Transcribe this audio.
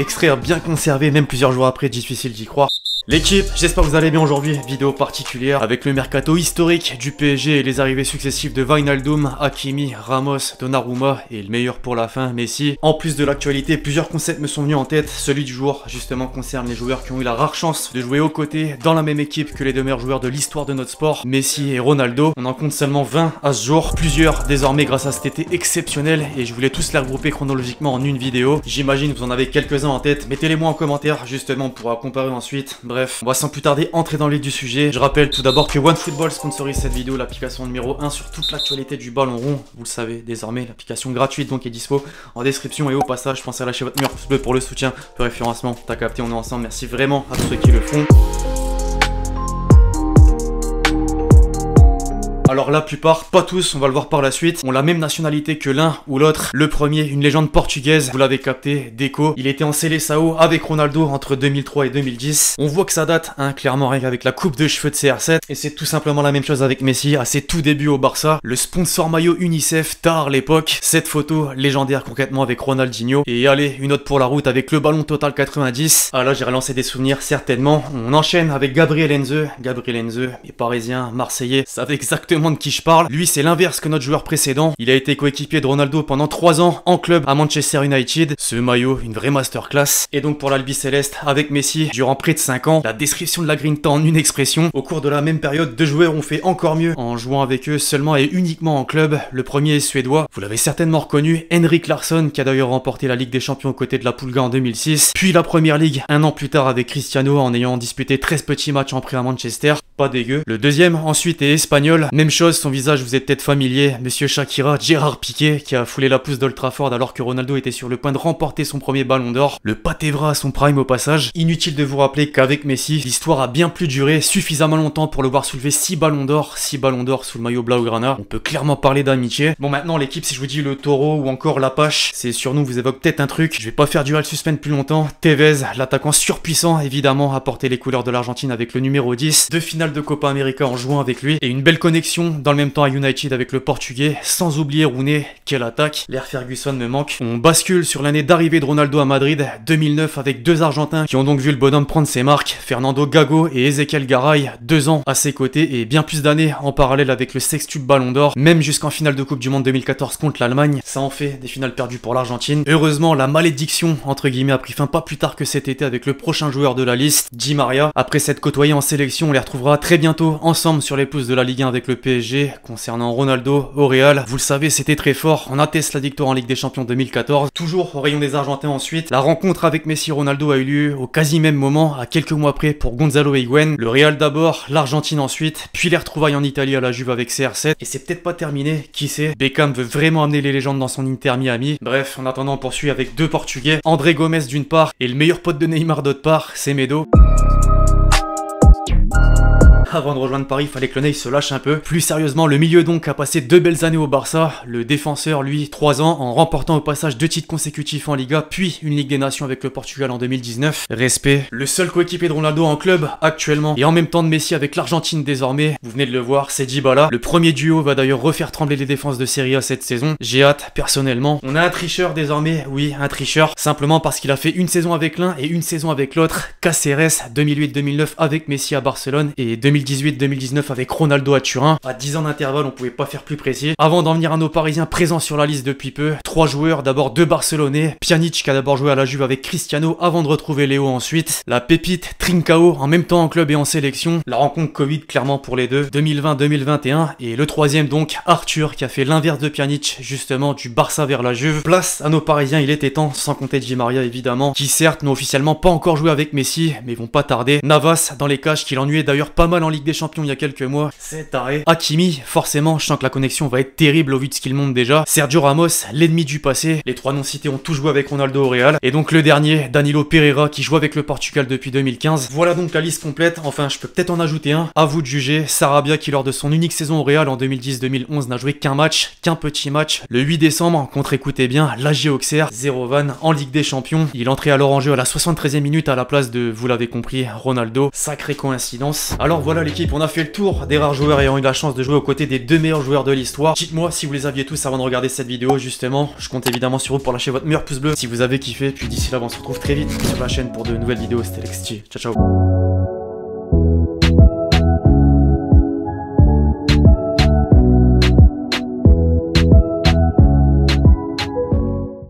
Extraire, bien conservé, même plusieurs jours après, difficile d'y croire. L'équipe, j'espère que vous allez bien aujourd'hui, vidéo particulière avec le mercato historique du PSG et les arrivées successives de Vinaldoom, Hakimi, Ramos, Donnarumma et le meilleur pour la fin, Messi. En plus de l'actualité, plusieurs concepts me sont venus en tête, celui du jour justement concerne les joueurs qui ont eu la rare chance de jouer aux côtés dans la même équipe que les deux meilleurs joueurs de l'histoire de notre sport, Messi et Ronaldo. On en compte seulement 20 à ce jour, plusieurs désormais grâce à cet été exceptionnel et je voulais tous les regrouper chronologiquement en une vidéo. J'imagine vous en avez quelques-uns en tête, mettez-les moi en commentaire justement pour comparer ensuite bref, on va sans plus tarder entrer dans vif du sujet. Je rappelle tout d'abord que OneFootball sponsorise cette vidéo, l'application numéro 1 sur toute l'actualité du ballon rond. Vous le savez désormais, l'application gratuite donc est dispo en description et au passage, pensez à lâcher votre mur bleu pour le soutien, le référencement. T'as capté, on est ensemble. Merci vraiment à tous ceux qui le font. Alors la plupart, pas tous, on va le voir par la suite, ont la même nationalité que l'un ou l'autre. Le premier, une légende portugaise, vous l'avez capté, Deco. Il était en Seleção avec Ronaldo entre 2003 et 2010. On voit que ça date, hein, clairement, avec la coupe de cheveux de CR7. Et c'est tout simplement la même chose avec Messi, à ses tout débuts au Barça. Le sponsor maillot UNICEF, tard l'époque. Cette photo légendaire concrètement avec Ronaldinho. Et allez, une autre pour la route avec le ballon total 90. Ah là, j'ai relancé des souvenirs, certainement. On enchaîne avec Gabriel Enze. Gabriel Enze et parisien, marseillais, fait exactement de qui je parle. Lui, c'est l'inverse que notre joueur précédent. Il a été coéquipier de Ronaldo pendant 3 ans en club à Manchester United. Ce maillot, une vraie masterclass. Et donc pour l'Albi Céleste, avec Messi, durant près de 5 ans, la description de la Grinta en une expression. Au cours de la même période, deux joueurs ont fait encore mieux en jouant avec eux seulement et uniquement en club. Le premier est suédois. Vous l'avez certainement reconnu, Henrik Larsson, qui a d'ailleurs remporté la Ligue des Champions aux côtés de la Pulga en 2006. Puis la Première Ligue, un an plus tard avec Cristiano en ayant disputé 13 petits matchs en pré à Manchester pas dégueu. Le deuxième ensuite est espagnol. Même chose, son visage vous est peut-être familier. Monsieur Shakira, Gérard Piquet, qui a foulé la pousse d'Oltraford alors que Ronaldo était sur le point de remporter son premier ballon d'or. Le Patevra à son prime au passage. Inutile de vous rappeler qu'avec Messi, l'histoire a bien plus duré, suffisamment longtemps pour le voir soulever 6 ballons d'or, 6 ballons d'or sous le maillot Blaugrana. On peut clairement parler d'amitié. Bon maintenant l'équipe, si je vous dis le taureau ou encore la c'est sur nous, vous évoque peut-être un truc. Je vais pas faire du le suspense plus longtemps. Tevez, l'attaquant surpuissant, évidemment, a porté les couleurs de l'Argentine avec le numéro 10. De finale de Copa américains en jouant avec lui et une belle connexion dans le même temps à United avec le portugais, sans oublier Rooney, quelle attaque, l'air Ferguson me manque. On bascule sur l'année d'arrivée de Ronaldo à Madrid, 2009 avec deux Argentins qui ont donc vu le bonhomme prendre ses marques, Fernando Gago et Ezequiel Garay, deux ans à ses côtés et bien plus d'années en parallèle avec le sextuple Ballon d'Or, même jusqu'en finale de Coupe du Monde 2014 contre l'Allemagne, ça en fait des finales perdues pour l'Argentine. Heureusement, la malédiction entre guillemets a pris fin pas plus tard que cet été avec le prochain joueur de la liste, Di Maria. Après s'être côtoyé en sélection, on les retrouvera très bientôt ensemble sur les pouces de la Ligue 1 avec le PSG. Concernant Ronaldo, au Real, vous le savez, c'était très fort. On atteste la victoire en Ligue des Champions 2014. Toujours au rayon des Argentins ensuite, la rencontre avec Messi Ronaldo a eu lieu au quasi même moment, à quelques mois près pour Gonzalo et Gwen. Le Real d'abord, l'Argentine ensuite, puis les retrouvailles en Italie à la Juve avec CR7. Et c'est peut-être pas terminé, qui sait, Beckham veut vraiment amener les légendes dans son Inter Miami. Bref, en attendant, on poursuit avec deux Portugais, André Gomez d'une part et le meilleur pote de Neymar d'autre part, Medo. Avant de rejoindre Paris, il fallait que le nez se lâche un peu. Plus sérieusement, le milieu donc a passé deux belles années au Barça. Le défenseur, lui, trois ans, en remportant au passage deux titres consécutifs en Liga, puis une Ligue des Nations avec le Portugal en 2019. Respect. Le seul coéquipier de Ronaldo en club actuellement, et en même temps de Messi avec l'Argentine désormais. Vous venez de le voir, c'est Dybala. Le premier duo va d'ailleurs refaire trembler les défenses de Serie A cette saison. J'ai hâte, personnellement. On a un tricheur désormais, oui, un tricheur. Simplement parce qu'il a fait une saison avec l'un et une saison avec l'autre. Caceres, 2008-2009 avec Messi à Barcelone et 2018-2019 avec Ronaldo à Turin. À 10 ans d'intervalle, on pouvait pas faire plus précis. Avant d'en venir à nos Parisiens présents sur la liste depuis peu, trois joueurs, d'abord deux Barcelonais, Pjanic qui a d'abord joué à la Juve avec Cristiano avant de retrouver Léo ensuite, la pépite Trincao en même temps en club et en sélection, la rencontre Covid clairement pour les deux, 2020-2021 et le troisième donc Arthur qui a fait l'inverse de Pjanic justement du Barça vers la Juve. Place à nos Parisiens, il était temps, sans compter Di Maria évidemment, qui certes n'ont officiellement pas encore joué avec Messi mais vont pas tarder. Navas dans les cages qui l'ennuyait d'ailleurs pas mal en Ligue des Champions il y a quelques mois. C'est taré. Hakimi, forcément, je sens que la connexion va être terrible au vu de ce qu'il monte déjà. Sergio Ramos, l'ennemi du passé. Les trois non cités ont tous joué avec Ronaldo au Real. Et donc le dernier, Danilo Pereira, qui joue avec le Portugal depuis 2015. Voilà donc la liste complète. Enfin, je peux peut-être en ajouter un. À vous de juger. Sarabia, qui lors de son unique saison au Real en 2010-2011 n'a joué qu'un match, qu'un petit match. Le 8 décembre, contre écoutez bien, la Auxerre, 0 van en Ligue des Champions. Il entrait alors en jeu à la 73e minute à la place de, vous l'avez compris, Ronaldo. Sacrée coïncidence. Alors voilà l'équipe, on a fait le tour des rares joueurs ayant eu la chance de jouer aux côtés des deux meilleurs joueurs de l'histoire. Dites-moi si vous les aviez tous avant de regarder cette vidéo, justement. Je compte évidemment sur vous pour lâcher votre meilleur pouce bleu si vous avez kiffé. Puis d'ici là, on se retrouve très vite sur la chaîne pour de nouvelles vidéos. C'était Ciao, ciao.